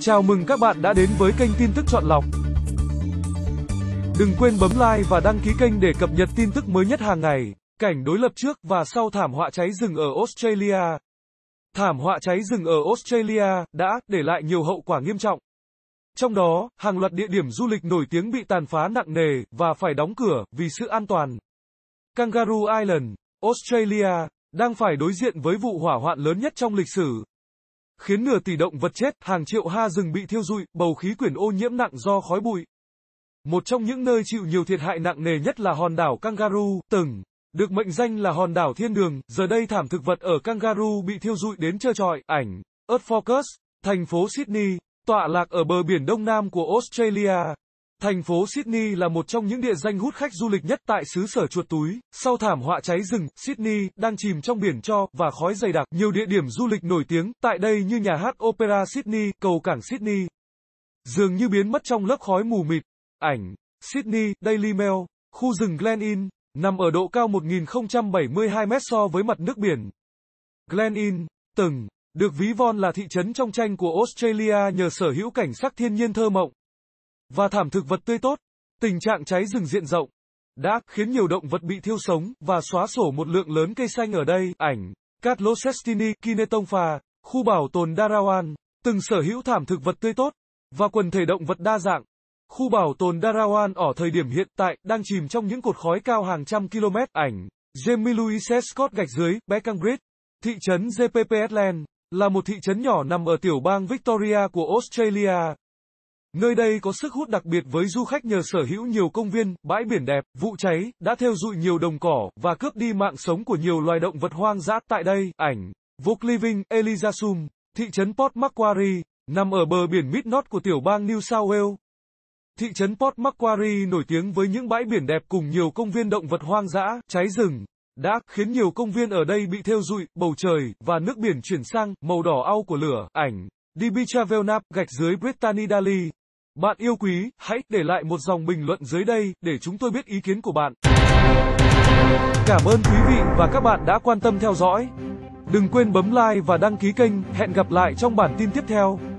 Chào mừng các bạn đã đến với kênh tin tức chọn lọc. Đừng quên bấm like và đăng ký kênh để cập nhật tin tức mới nhất hàng ngày. Cảnh đối lập trước và sau thảm họa cháy rừng ở Australia. Thảm họa cháy rừng ở Australia đã để lại nhiều hậu quả nghiêm trọng. Trong đó, hàng loạt địa điểm du lịch nổi tiếng bị tàn phá nặng nề và phải đóng cửa vì sự an toàn. Kangaroo Island, Australia, đang phải đối diện với vụ hỏa hoạn lớn nhất trong lịch sử khiến nửa tỷ động vật chết, hàng triệu ha rừng bị thiêu rụi, bầu khí quyển ô nhiễm nặng do khói bụi. Một trong những nơi chịu nhiều thiệt hại nặng nề nhất là hòn đảo Kangaroo, từng được mệnh danh là hòn đảo thiên đường, giờ đây thảm thực vật ở Kangaroo bị thiêu rụi đến trơ trọi, ảnh, Earth Focus, thành phố Sydney, tọa lạc ở bờ biển đông nam của Australia. Thành phố Sydney là một trong những địa danh hút khách du lịch nhất tại xứ sở chuột túi. Sau thảm họa cháy rừng, Sydney đang chìm trong biển cho và khói dày đặc. Nhiều địa điểm du lịch nổi tiếng tại đây như nhà hát Opera Sydney, cầu cảng Sydney, dường như biến mất trong lớp khói mù mịt. Ảnh, Sydney, Daily Mail, khu rừng Glen Inn, nằm ở độ cao 1072 mét so với mặt nước biển. Glen Inn, từng, được ví von là thị trấn trong tranh của Australia nhờ sở hữu cảnh sắc thiên nhiên thơ mộng và thảm thực vật tươi tốt. Tình trạng cháy rừng diện rộng đã khiến nhiều động vật bị thiêu sống và xóa sổ một lượng lớn cây xanh ở đây. Ảnh Carlo Sestini, Kinetongfa, khu bảo tồn Darawan, từng sở hữu thảm thực vật tươi tốt và quần thể động vật đa dạng. Khu bảo tồn Darawan ở thời điểm hiện tại đang chìm trong những cột khói cao hàng trăm km. Ảnh Jamie Louise Scott gạch dưới Beckhambridge, thị trấn JPP Island, là một thị trấn nhỏ nằm ở tiểu bang Victoria của Australia. Nơi đây có sức hút đặc biệt với du khách nhờ sở hữu nhiều công viên, bãi biển đẹp, vụ cháy, đã theo dụi nhiều đồng cỏ, và cướp đi mạng sống của nhiều loài động vật hoang dã tại đây, ảnh. Vuk Living, Elizasum, thị trấn Port Macquarie, nằm ở bờ biển Midnot của tiểu bang New South Wales. Thị trấn Port Macquarie nổi tiếng với những bãi biển đẹp cùng nhiều công viên động vật hoang dã, cháy rừng, đã khiến nhiều công viên ở đây bị theo dụi, bầu trời và nước biển chuyển sang màu đỏ au của lửa. Ảnh DB Travel Nap gạch dưới Brittany Daly bạn yêu quý, hãy để lại một dòng bình luận dưới đây để chúng tôi biết ý kiến của bạn. Cảm ơn quý vị và các bạn đã quan tâm theo dõi. Đừng quên bấm like và đăng ký kênh, hẹn gặp lại trong bản tin tiếp theo.